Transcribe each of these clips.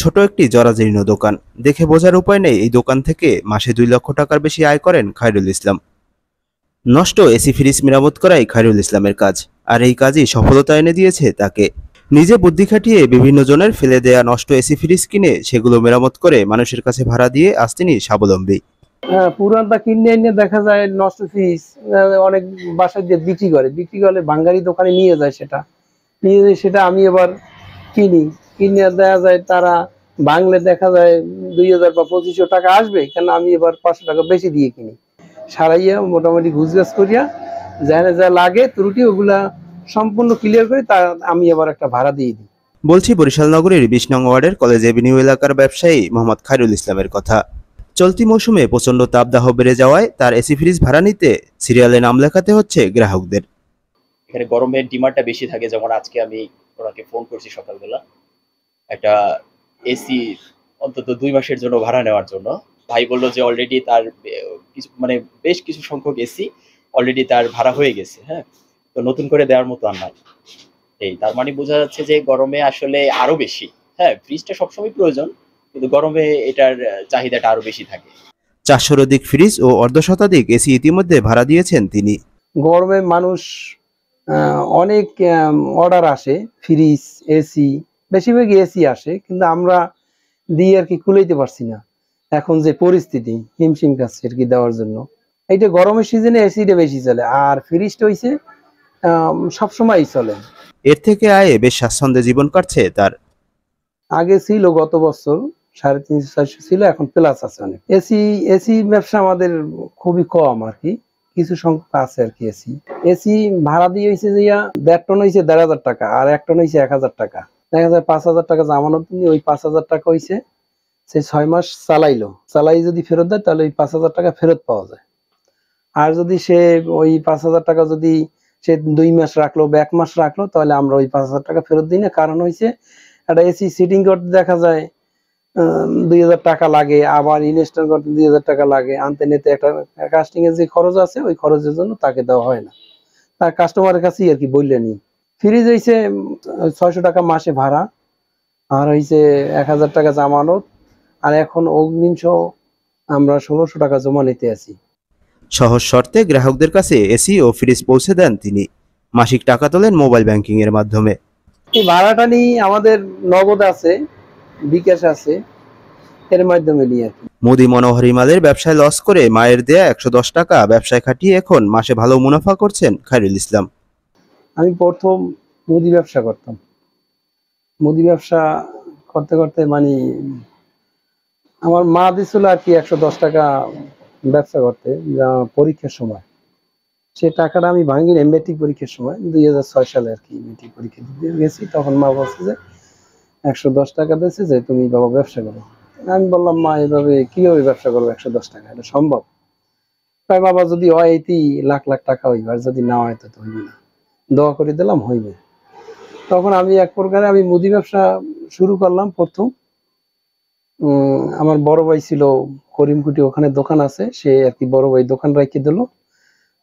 ছোট একটি জরাজীর্ণ দোকান দেখে বোঝার উপায় নেই এই দোকান থেকে মাসে দুই লক্ষ টাকার বেশি আয় করেন খায়রুল ইসলাম নষ্ট এসি ফ্রিজ মেরামত করাই খায়রুল ইসলামের কাজ আর এই কাজই সফলতা এনে দিয়েছে তাকে নিজে বুদ্ধি খাটিয়ে বিভিন্ন জনের ফেলে দেয়া নষ্ট এসি ফ্রিজ কিনে সেগুলো মেরামত করে মানুষের কাছে ভাড়া দিয়ে আজ তিনি স্বাবলম্বী হ্যাঁ, পুরানটা কিনে এনে দেখা যায় নষ্ট ফ্রিজ অনেক বাসায় দিয়ে বিক্রি করে বিক্রি করলে বাঙালি দোকানে নিয়ে যায় সেটা নিয়ে যায় সেটা আমি এবার কিনি কিনে দেখা যায় তারা বাংলা দেখা যায় দুই হাজার বা পঁচিশশো টাকা আসবে কেন আমি এবার পাঁচশো টাকা বেশি দিয়ে কিনি সারাইয়া মোটামুটি ঘুষগাছ করিয়া যেখানে যা লাগে ত্রুটি ওগুলা সম্পূর্ণ ক্লিয়ার করি তা আমি এবার একটা ভাড়া দিয়ে দিই বলছি বরিশাল নগরের বিশ নং ওয়ার্ডের কলেজ এভিনিউ এলাকার ব্যবসায়ী মোহাম্মদ খায়রুল ইসলামের কথা চলতি মৌসুমে প্রচণ্ড তাপদাহ বেড়ে যাওয়ায় তার এসি ফ্রিজ ভাড়া নিতে সিরিয়ালে নাম লেখাতে হচ্ছে গ্রাহকদের এখানে গরমের ডিমান্ডটা বেশি থাকে যেমন আজকে আমি ওনাকে ফোন করছি সকালবেলা একটা এসি অন্তত দুই মাসের জন্য ভাড়া নেওয়ার জন্য ভাই বললো যে অলরেডি তার কিছু মানে বেশ কিছু সংখ্যক এসি অলরেডি তার ভাড়া হয়ে গেছে হ্যাঁ তো নতুন করে দেওয়ার মতো আর নাই এই তার মানে বোঝা যাচ্ছে যে গরমে আসলে আরো বেশি হ্যাঁ ফ্রিজটা সবসময় প্রয়োজন কিন্তু গরমে এটার চাহিদাটা আরো বেশি থাকে চারশোর অধিক ফ্রিজ ও অর্ধ শতাধিক এসি ইতিমধ্যে ভাড়া দিয়েছেন তিনি গরমে মানুষ অনেক অর্ডার আসে ফ্রিজ এসি বেশিরভাগই এসি আসে কিন্তু আমরা দিয়ে আর কি কুলাইতে পারছি না এখন যে পরিস্থিতি হিমশিম কাছে আর কি দেওয়ার জন্য এইটা গরমের সিজনে এসিটা বেশি চলে আর ফ্রিজটা হয়েছে সবসময়ই চলে এর থেকে আয় বেশ স্বাচ্ছন্দ্যে জীবন কাটছে তার আগে ছিল গত বছর সাড়ে তিনশো চারশো ছিল এখন প্লাস আছে অনেক এসি এসি ব্যবসা আমাদের খুবই কম আর কি কিছু সংখ্যক আছে আর কি এসি এসি ভাড়া দিয়ে হয়েছে যে দেড় টন হয়েছে দেড় হাজার টাকা আর এক টন হয়েছে এক হাজার টাকা দেখা যায় পাঁচ হাজার টাকা জামানত নিয়ে ওই পাঁচ হাজার টাকা হয়েছে সে ছয় মাস চালাইলো চালাই যদি ফেরত দেয় তাহলে ওই পাঁচ হাজার টাকা ফেরত পাওয়া যায় আর যদি সে ওই পাঁচ হাজার টাকা যদি সে দুই মাস রাখলো বা এক মাস রাখলো তাহলে আমরা ওই পাঁচ হাজার টাকা ফেরত দিই না কারণ হয়েছে একটা এসি সিটিং করতে দেখা যায় দুই হাজার টাকা লাগে আবার ইনস্টল করতে দুই হাজার টাকা লাগে আনতে নিতে একটা কাস্টিংয়ের যে খরচ আছে ওই খরচের জন্য তাকে দেওয়া হয় না তার কাস্টমারের কাছেই আর কি বললেনি ফ্রিজ হয়েছে ছয়শো টাকা মাসে ভাড়া আর হয়েছে এক হাজার টাকা জামানত আর এখন অগ্নিশো আমরা ষোলোশো টাকা জমা নিতে আছি সহজ শর্তে গ্রাহকদের কাছে এসি ও ফ্রিজ পৌঁছে দেন তিনি মাসিক টাকা তোলেন মোবাইল ব্যাংকিং এর মাধ্যমে এই ভাড়াটা নিয়ে আমাদের নগদ আছে বিকাশ আছে এর মাধ্যমে নিয়ে আসি মোদি মনোহর ইমালের ব্যবসায় লস করে মায়ের দেয়া একশো টাকা ব্যবসায় খাটিয়ে এখন মাসে ভালো মুনাফা করছেন খাইরুল ইসলাম আমি প্রথম মুদি ব্যবসা করতাম মুদি ব্যবসা করতে করতে মানে আমার মা দিছিল আর কি একশো দশ টাকা ব্যবসা করতে পরীক্ষার সময় সে টাকাটা আমি ভাঙি না মেট্রিক পরীক্ষার সময় দুই হাজার ছয় সালে আর কি মেট্রিক পরীক্ষা দিতে গেছি তখন মা বলছে যে একশো দশ টাকা দিয়েছে যে তুমি বাবা ব্যবসা করো আমি বললাম মা এভাবে কীভাবে ব্যবসা করবো একশো দশ টাকা এটা সম্ভব তাই বাবা যদি হয় এটি লাখ লাখ টাকা হইবার যদি না হয় তো হইবে না দোয়া করে দিলাম হইবে তখন আমি এক প্রকারে আমি মুদি ব্যবসা শুরু করলাম প্রথম আমার বড় ভাই ছিল করিমকুটি ওখানে দোকান আছে সে আর কি বড় ভাই দোকান রাখিয়ে দিল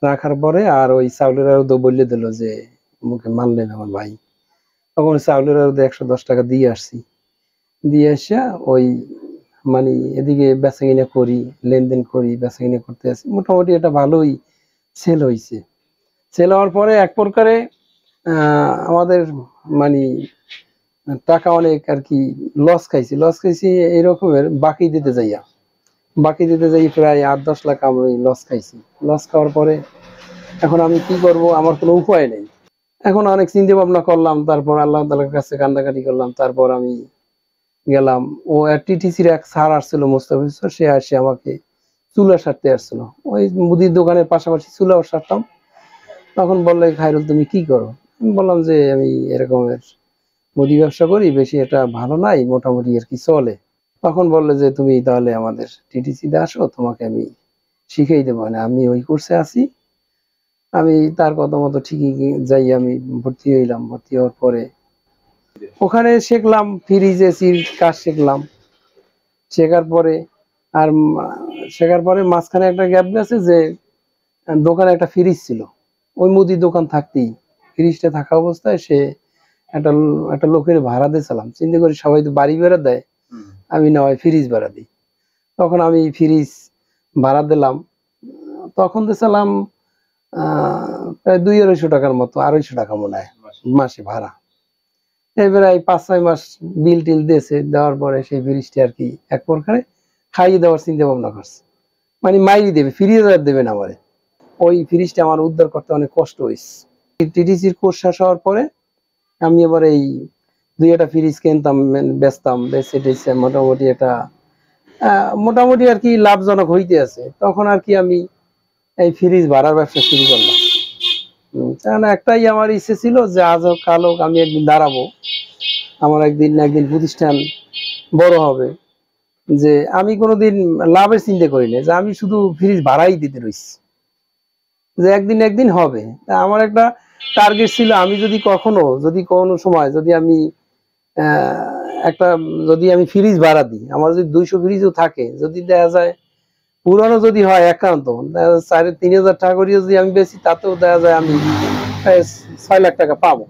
রাখার পরে আর ওই চাউলের আরো বললে দিল যে মুখে মানলেন আমার ভাই তখন চাউলের আরো একশো দশ টাকা দিয়ে আসছি দিয়ে এসে ওই মানে এদিকে বেচা কিনে করি লেনদেন করি বেচা কিনে করতে আসি মোটামুটি এটা ভালোই সেল হয়েছে সেল হওয়ার পরে এক প্রকারে আমাদের মানে টাকা অনেক আর কি লস খাইছি লস খাইছি এই রকমের বাকি দিতে যাইয়া বাকি দিতে যাই প্রায় আট দশ লাখ আমি লস খাইছি লস খাওয়ার পরে এখন আমি কি করব আমার কোনো উপায় নেই এখন অনেক চিন্তা ভাবনা করলাম তারপর আল্লাহ তালার কাছে কান্দাকাটি করলাম তারপর আমি গেলাম ও টিটিসির এক সার আসছিল মোস্তাফিজ সে আসে আমাকে চুলা সারতে আসছিল ওই মুদির দোকানের পাশাপাশি চুলাও সারতাম তখন বললে খাইরুল তুমি কি করো আমি বললাম যে আমি এরকমের মুদি ব্যবসা করি বেশি এটা ভালো নাই মোটামুটি আর কি চলে তখন বললে যে তুমি তাহলে আমাদের টিটিসিতে আসো তোমাকে আমি শিখেই দেবো না মানে আমি ওই কোর্সে আছি আমি তার কথা মতো ঠিকই যাই আমি ভর্তি হইলাম ভর্তি হওয়ার পরে ওখানে শিখলাম ফ্রিজে সির কাজ শিখলাম শেখার পরে আর শেখার পরে মাঝখানে একটা গ্যাপ গেছে যে দোকানে একটা ফ্রিজ ছিল ওই মুদি দোকান থাকতেই ফ্রিজটা থাকা অবস্থায় সে একটা একটা লোকের ভাড়া দিয়ে চালাম চিন্তা করি সবাই তো বাড়ি ভাড়া দেয় আমি না হয় ফ্রিজ ভাড়া দিই তখন আমি ফ্রিজ ভাড়া দিলাম তখন দিয়েছিলাম প্রায় দুই আড়াইশো টাকার মতো আড়াইশো টাকা মনে হয় মাসে ভাড়া এবারে এই পাঁচ ছয় মাস বিল টিল দিয়েছে দেওয়ার পরে সেই ফ্রিজটি আর কি এক প্রকারে খাইয়ে দেওয়ার চিন্তা ভাবনা করছে মানে মাইরি দেবে ফিরিয়ে দেওয়ার দেবে না আমারে ওই ফ্রিজটা আমার উদ্ধার করতে অনেক কষ্ট হয়েছে টিটিসির কোর্স শেষ হওয়ার পরে আমি এবার এই দুই একটা ফ্রিজ কিনতাম মানে বেচতাম বেচে টেচে মোটামুটি একটা মোটামুটি আর কি লাভজনক হইতে আছে তখন আর কি আমি এই ফ্রিজ ভাড়ার ব্যবসা শুরু করলাম কারণ একটাই আমার ইচ্ছে ছিল যে আজ হোক কাল হোক আমি একদিন দাঁড়াবো আমার একদিন না একদিন প্রতিষ্ঠান বড় হবে যে আমি কোনোদিন লাভের চিন্তা করি না যে আমি শুধু ফ্রিজ ভাড়াই দিতে রয়েছি যে একদিন একদিন হবে আমার একটা টার্গেট ছিল আমি যদি কখনো যদি কোনো সময় যদি আমি একটা যদি আমি ফ্রিজ ভাড়া দিই আমার যদি দুইশো ফ্রিজও থাকে যদি দেখা যায় পুরানো যদি হয় একান্ত সাড়ে তিন হাজার টাকা করিয়ে যদি আমি বেশি তাতেও দেখা যায় আমি ছয় লাখ টাকা পাবো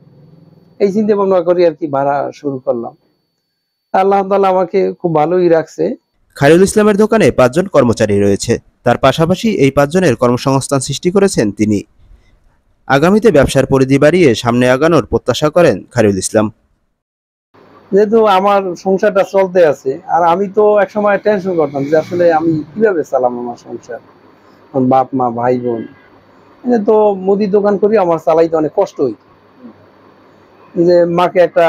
এই চিন্তা ভাবনা করি আর কি ভাড়া শুরু করলাম আল্লাহ তালা আমাকে খুব ভালোই রাখছে খায়রুল ইসলামের দোকানে পাঁচজন কর্মচারী রয়েছে তার পাশাপাশি এই পাঁচজনের কর্মসংস্থান সৃষ্টি করেছেন তিনি আগামীতে ব্যবসার পরিধি বাড়িয়ে সামনে আগানোর প্রত্যাশা করেন খারিউল ইসলাম যেহেতু আমার সংসারটা চলতে আছে আর আমি তো একসময় টেনশন করতাম যে আসলে আমি কিভাবে চালাম আমার সংসার বাপ মা ভাই বোন তো মুদি দোকান করি আমার চালাইতে অনেক কষ্ট হইত যে মাকে একটা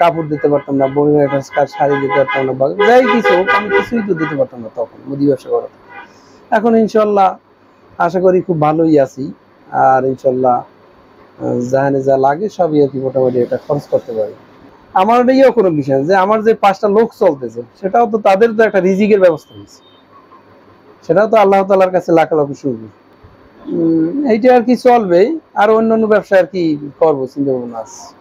কাপড় দিতে পারতাম না বোনের একটা শাড়ি দিতে পারতাম না যাই কিছু আমি কিছুই তো দিতে পারতাম না তখন মুদি ব্যবসা করা এখন ইনশাল্লাহ আশা করি খুব ভালোই আছি আর ইনশাল্লাহ জাহানে যা লাগে সবই আর কি মোটামুটি এটা খরচ করতে পারি আমার এটাও কোনো বিষয় যে আমার যে পাঁচটা লোক চলতেছে সেটাও তো তাদের তো একটা রিজিকের ব্যবস্থা হয়েছে সেটাও তো আল্লাহ তালার কাছে লাখ লাখ শুরু এইটা আর কি চলবে আর অন্য অন্য ব্যবসা আর কি করবো চিন্তা ভাবনা আছে